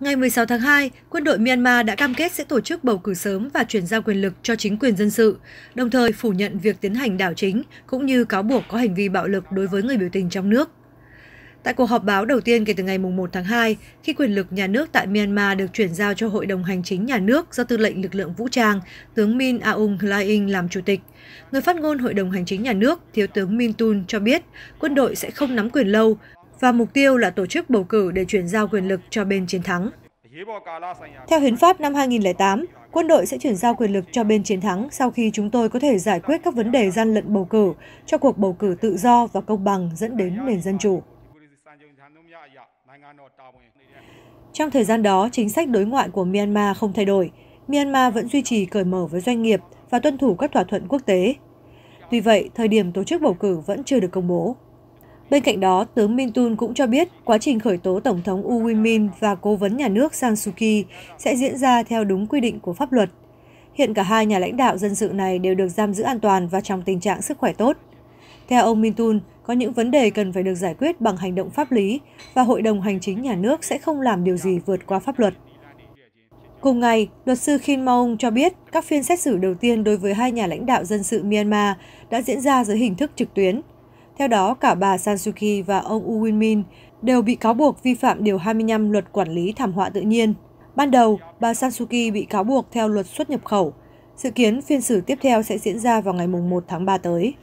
Ngày 16 tháng 2, quân đội Myanmar đã cam kết sẽ tổ chức bầu cử sớm và chuyển giao quyền lực cho chính quyền dân sự, đồng thời phủ nhận việc tiến hành đảo chính cũng như cáo buộc có hành vi bạo lực đối với người biểu tình trong nước. Tại cuộc họp báo đầu tiên kể từ ngày 1 tháng 2, khi quyền lực nhà nước tại Myanmar được chuyển giao cho Hội đồng Hành chính Nhà nước do Tư lệnh Lực lượng Vũ trang, tướng Min Aung Hlaing làm chủ tịch, người phát ngôn Hội đồng Hành chính Nhà nước, Thiếu tướng Min Tun cho biết quân đội sẽ không nắm quyền lâu, và mục tiêu là tổ chức bầu cử để chuyển giao quyền lực cho bên chiến thắng. Theo Hiến pháp năm 2008, quân đội sẽ chuyển giao quyền lực cho bên chiến thắng sau khi chúng tôi có thể giải quyết các vấn đề gian lận bầu cử cho cuộc bầu cử tự do và công bằng dẫn đến nền dân chủ. Trong thời gian đó, chính sách đối ngoại của Myanmar không thay đổi. Myanmar vẫn duy trì cởi mở với doanh nghiệp và tuân thủ các thỏa thuận quốc tế. Tuy vậy, thời điểm tổ chức bầu cử vẫn chưa được công bố. Bên cạnh đó, tướng Min Tun cũng cho biết quá trình khởi tố Tổng thống U Win Min và Cố vấn nhà nước Sang Suu Kyi sẽ diễn ra theo đúng quy định của pháp luật. Hiện cả hai nhà lãnh đạo dân sự này đều được giam giữ an toàn và trong tình trạng sức khỏe tốt. Theo ông Min Tun, có những vấn đề cần phải được giải quyết bằng hành động pháp lý và Hội đồng Hành chính nhà nước sẽ không làm điều gì vượt qua pháp luật. Cùng ngày, luật sư Kim Maung cho biết các phiên xét xử đầu tiên đối với hai nhà lãnh đạo dân sự Myanmar đã diễn ra dưới hình thức trực tuyến. Theo đó, cả bà San Suu Kyi và ông U Win Min đều bị cáo buộc vi phạm Điều 25 Luật Quản lý Thảm họa Tự nhiên. Ban đầu, bà San Suu Kyi bị cáo buộc theo luật xuất nhập khẩu. Dự kiến phiên xử tiếp theo sẽ diễn ra vào ngày 1 tháng 3 tới.